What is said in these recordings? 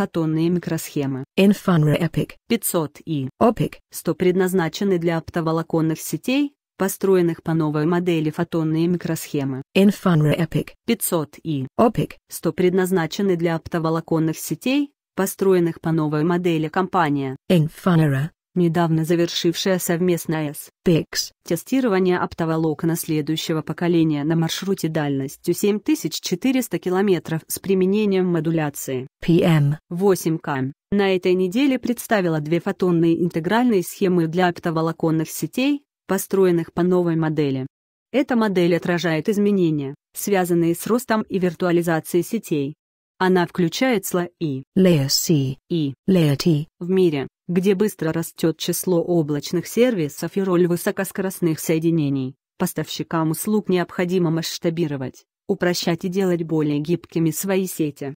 фотонные микросхемы Enfamra EPIC 500 и OPIC 100 предназначены для оптоволоконных сетей, построенных по новой модели фотонные микросхемы Enfamra EPIC 500 и OPIC 100 предназначены для оптоволоконных сетей, построенных по новой модели компания Enfamra недавно завершившая совместное с PEX тестирование оптоволокна следующего поколения на маршруте дальностью 7400 км с применением модуляции PM8К. На этой неделе представила две фотонные интегральные схемы для оптоволоконных сетей, построенных по новой модели. Эта модель отражает изменения, связанные с ростом и виртуализацией сетей. Она включает слои Layer C и Layer T в мире, где быстро растет число облачных сервисов и роль высокоскоростных соединений, поставщикам услуг необходимо масштабировать, упрощать и делать более гибкими свои сети.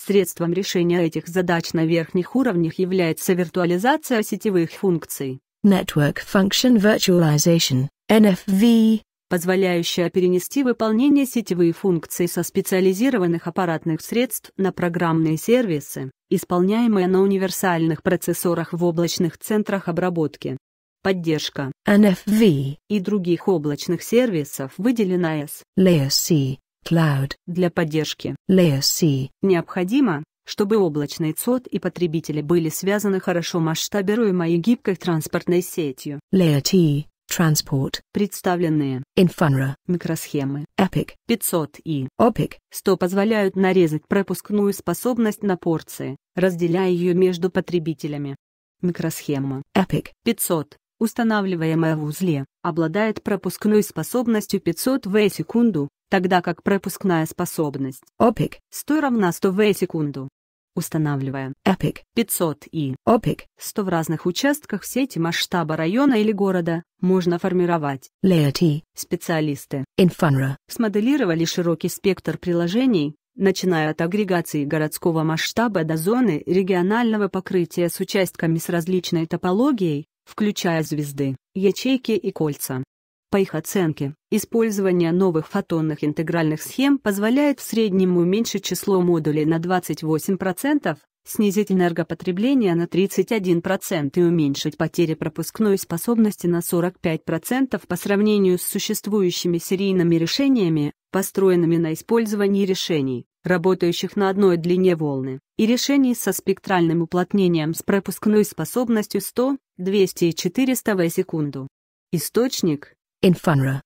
Средством решения этих задач на верхних уровнях является виртуализация сетевых функций Network Function Virtualization NFV, позволяющая перенести выполнение сетевые функции со специализированных аппаратных средств на программные сервисы исполняемая на универсальных процессорах в облачных центрах обработки. Поддержка NFV и других облачных сервисов выделена S Layer C Cloud для поддержки Layer C необходимо, чтобы облачный ЦОД и потребители были связаны хорошо масштабируемой и гибкой транспортной сетью Layer T Transport, представленные, Infunra, микросхемы, EPIC, 500 и OPIC, 100 позволяют нарезать пропускную способность на порции, разделяя ее между потребителями. Микросхема EPIC 500, устанавливаемая в узле, обладает пропускной способностью 500 в секунду, тогда как пропускная способность OPIC 100 равна 100 в секунду устанавливая EPIC 500 и OPIC 100 в разных участках в сети масштаба района или города, можно формировать Layer T. Специалисты Infunra смоделировали широкий спектр приложений, начиная от агрегации городского масштаба до зоны регионального покрытия с участками с различной топологией, включая звезды, ячейки и кольца. По их оценке, использование новых фотонных интегральных схем позволяет в среднем уменьшить число модулей на 28%, снизить энергопотребление на 31% и уменьшить потери пропускной способности на 45% по сравнению с существующими серийными решениями, построенными на использовании решений, работающих на одной длине волны, и решений со спектральным уплотнением с пропускной способностью 100, 200 и 400 в секунду. Источник in Funra.